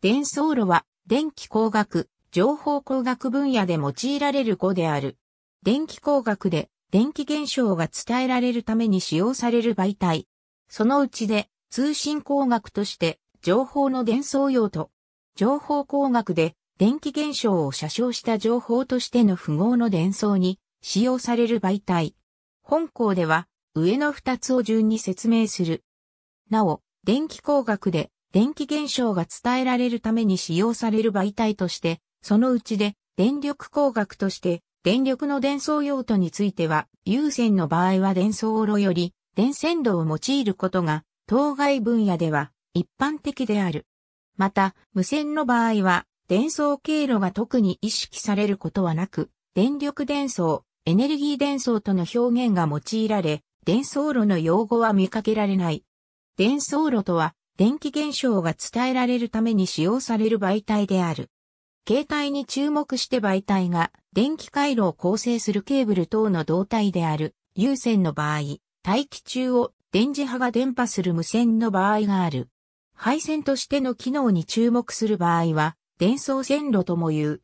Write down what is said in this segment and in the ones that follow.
伝送路は、電気工学、情報工学分野で用いられる語である。電気工学で、電気現象が伝えられるために使用される媒体。そのうちで、通信工学として、情報の伝送用途。情報工学で、電気現象を写生した情報としての符号の伝送に使用される媒体。本校では上の二つを順に説明する。なお、電気工学で電気現象が伝えられるために使用される媒体として、そのうちで電力工学として電力の伝送用途については、有線の場合は伝送路より電線路を用いることが当該分野では一般的である。また、無線の場合は伝送経路が特に意識されることはなく、電力伝送、エネルギー伝送との表現が用いられ、伝送路の用語は見かけられない。伝送路とは、電気現象が伝えられるために使用される媒体である。携帯に注目して媒体が電気回路を構成するケーブル等の導体である有線の場合、大気中を電磁波が伝播する無線の場合がある。配線としての機能に注目する場合は、伝送線路とも言う。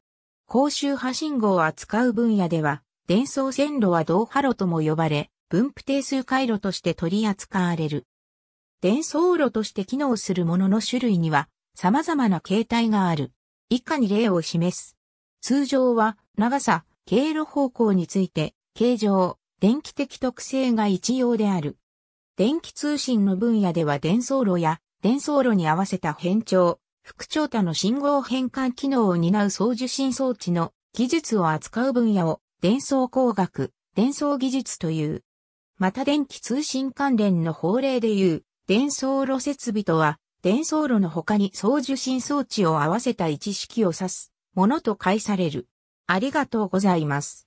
高周波信号を扱う分野では、伝送線路は同波路とも呼ばれ、分布定数回路として取り扱われる。伝送路として機能するものの種類には様々な形態がある。以下に例を示す。通常は長さ、経路方向について、形状、電気的特性が一様である。電気通信の分野では伝送路や伝送路に合わせた変調、副調多の信号変換機能を担う送受信装置の技術を扱う分野を伝送工学、伝送技術という。また電気通信関連の法令でいう伝送路設備とは、伝送路の他に送受信装置を合わせた一式を指すものと解される。ありがとうございます。